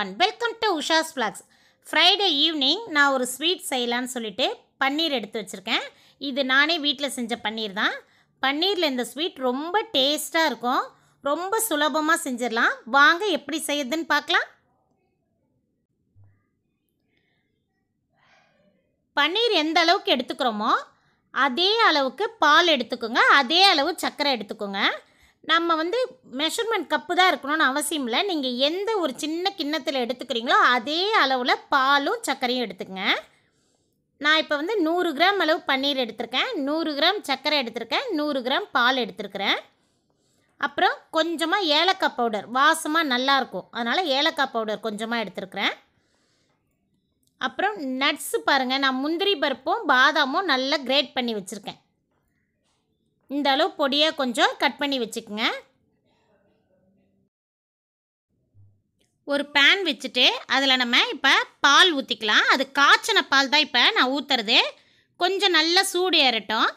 one welcome to Usha's vlogs Friday evening நான் ஒரு sweet செய்யலான்னு சொல்லிட்டு பன்னீர் எடுத்து வச்சுருக்கேன் இது நானே வீட்டில் செஞ்ச பன்னீர் தான் பன்னீரில் இந்த ஸ்வீட் ரொம்ப டேஸ்ட்டாக இருக்கும் ரொம்ப சுலபமாக செஞ்சிடலாம் வாங்க எப்படி செய்யுதுன்னு பார்க்கலாம் பன்னீர் எந்த அளவுக்கு எடுத்துக்கிறோமோ அதே அளவுக்கு பால் எடுத்துக்கோங்க அதே அளவு சர்க்கரை எடுத்துக்கோங்க நம்ம வந்து மெஷர்மெண்ட் கப்பு தான் இருக்கணும்னு அவசியம் இல்லை நீங்கள் எந்த ஒரு சின்ன கிண்ணத்தில் எடுத்துக்கிறீங்களோ அதே அளவில் பாலும் சர்க்கரையும் எடுத்துக்கங்க நான் இப்போ வந்து நூறு கிராம் அளவு பன்னீர் எடுத்திருக்கேன் நூறு கிராம் சர்க்கரை எடுத்திருக்கேன் நூறு கிராம் பால் எடுத்திருக்கிறேன் அப்புறம் கொஞ்சமாக ஏலக்காய் பவுடர் வாசமாக நல்லாயிருக்கும் அதனால் ஏலக்காய் பவுடர் கொஞ்சமாக எடுத்துருக்குறேன் அப்புறம் நட்ஸு பாருங்கள் நான் முந்திரி பருப்பும் பாதாமும் நல்லா கிரேட் பண்ணி வச்சுருக்கேன் இந்த அளவு பொடியாக கொஞ்சம் கட் பண்ணி வச்சுக்கோங்க ஒரு பேன் வச்சுட்டு அதில் நம்ம இப்போ பால் ஊற்றிக்கலாம் அது காய்ச்சின பால் தான் இப்போ நான் ஊற்றுறது கொஞ்சம் நல்லா சூடு ஏறட்டும்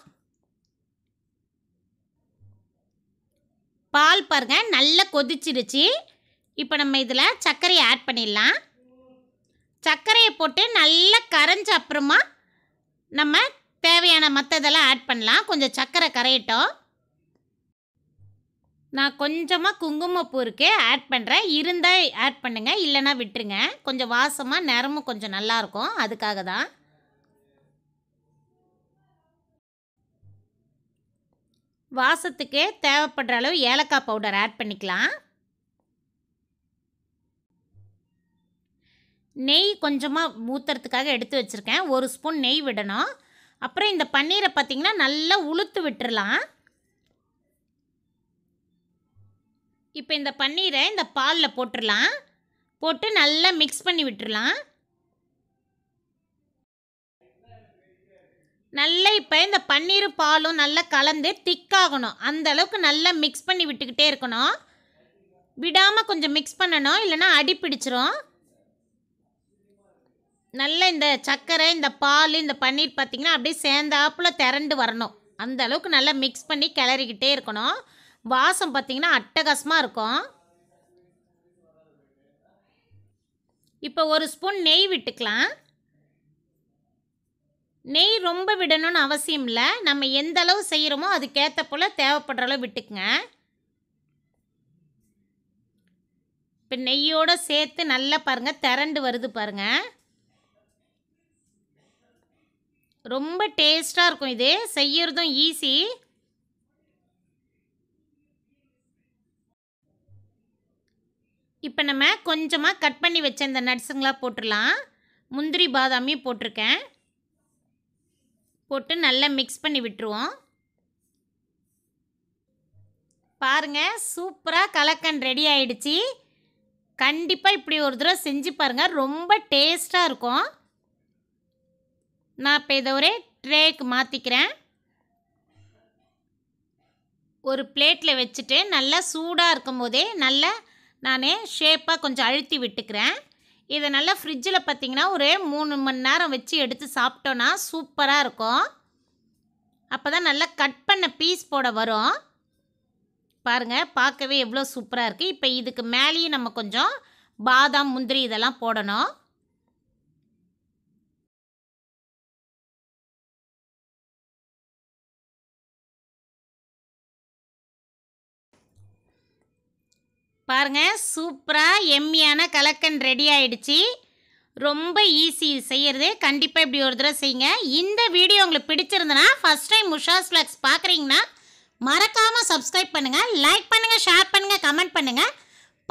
பால் பாருங்கள் நல்லா கொதிச்சிடுச்சு இப்போ நம்ம இதில் சர்க்கரையை ஆட் பண்ணிடலாம் சர்க்கரையை போட்டு நல்லா கரைஞ்ச அப்புறமா நம்ம தேவையான மற்றதெல்லாம் ஆட் பண்ணலாம் கொஞ்சம் சர்க்கரை கரையட்டும் நான் கொஞ்சமாக குங்குமப்பூ இருக்கே ஆட் பண்ணுறேன் இருந்தால் ஆட் பண்ணுங்கள் இல்லைன்னா விட்டுருங்க கொஞ்சம் வாசமாக நிறமும் கொஞ்சம் நல்லாயிருக்கும் அதுக்காக தான் வாசத்துக்கே தேவைப்படுற அளவு ஏலக்காய் பவுடர் ஆட் பண்ணிக்கலாம் நெய் கொஞ்சமாக ஊற்றுறதுக்காக எடுத்து வச்சுருக்கேன் ஒரு ஸ்பூன் நெய் விடணும் அப்புறம் இந்த பன்னீரை பார்த்திங்கன்னா நல்லா உளுத்து விட்டுடலாம் இப்போ இந்த பன்னீரை இந்த பாலில் போட்டுடலாம் போட்டு நல்லா மிக்ஸ் பண்ணி விட்டுடலாம் நல்லா இப்போ இந்த பன்னீர் பாலும் நல்லா கலந்து திக்காகணும் அந்த அளவுக்கு நல்லா மிக்ஸ் பண்ணி விட்டுக்கிட்டே இருக்கணும் விடாமல் கொஞ்சம் மிக்ஸ் பண்ணணும் இல்லைனா அடி பிடிச்சிரும் நல்ல இந்த சர்க்கரை இந்த பால் இந்த பன்னீர் பார்த்திங்கன்னா அப்படியே சேர்ந்தாப்புல திரண்டு வரணும் அந்த அளவுக்கு நல்லா மிக்ஸ் பண்ணி கிளறிக்கிட்டே இருக்கணும் வாசம் பார்த்திங்கன்னா அட்டகாசமாக இருக்கும் இப்போ ஒரு ஸ்பூன் நெய் விட்டுக்கலாம் நெய் ரொம்ப விடணும்னு அவசியம் இல்லை நம்ம எந்த அளவு செய்கிறோமோ அதுக்கேற்ற போல் தேவைப்படுற அளவு விட்டுக்குங்க இப்போ நெய்யோடு சேர்த்து நல்லா பாருங்கள் திரண்டு வருது பாருங்கள் ரொம்ப டேஸ்ட்டாக இருக்கும் இது செய்யறதும் ஈஸி இப்போ நம்ம கொஞ்சமாக கட் பண்ணி வச்ச இந்த நட்ஸுங்களாக போட்டுடலாம் முந்திரி பாதாமி போட்டிருக்கேன் போட்டு நல்லா மிக்ஸ் பண்ணி விட்டுருவோம் பாருங்கள் சூப்பராக கலக்கன் ரெடி ஆயிடுச்சு கண்டிப்பாக இப்படி ஒரு தடவை செஞ்சு பாருங்கள் ரொம்ப டேஸ்ட்டாக இருக்கும் நான் இப்போ இதை ஒரு ட்ரேக்கு மாற்றிக்கிறேன் ஒரு பிளேட்டில் வச்சுட்டு நல்லா சூடாக இருக்கும்போதே நல்லா நான் ஷேப்பாக கொஞ்சம் அழுத்தி விட்டுக்கிறேன் இதை நல்லா ஃப்ரிட்ஜில் பார்த்திங்கன்னா ஒரு மூணு மணி நேரம் வச்சு எடுத்து சாப்பிட்டோன்னா சூப்பராக இருக்கும் அப்போ தான் நல்லா கட் பண்ண பீஸ் போட வரும் பாருங்கள் பார்க்கவே எவ்வளோ சூப்பராக இருக்குது இப்போ இதுக்கு மேலேயும் நம்ம கொஞ்சம் பாதாம் முந்திரி இதெல்லாம் போடணும் பாருங்கள் சூப்பராக எம்மியான கலக்கன் ரெடி ஆகிடுச்சி ரொம்ப ஈஸி செய்கிறது கண்டிப்பாக இப்படி ஒரு தடவை செய்யுங்க இந்த வீடியோ உங்களுக்கு பிடிச்சிருந்தேன்னா ஃபஸ்ட் டைம் உஷாஸ் ஃப்ளாக்ஸ் பார்க்குறீங்கன்னா மறக்காமல் சப்ஸ்கிரைப் பண்ணுங்கள் லைக் பண்ணுங்கள் ஷேர் பண்ணுங்கள் கமெண்ட் பண்ணுங்கள்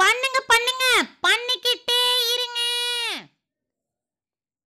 பண்ணுங்கள் பண்ணுங்கள் பண்ணிக்கிட்டு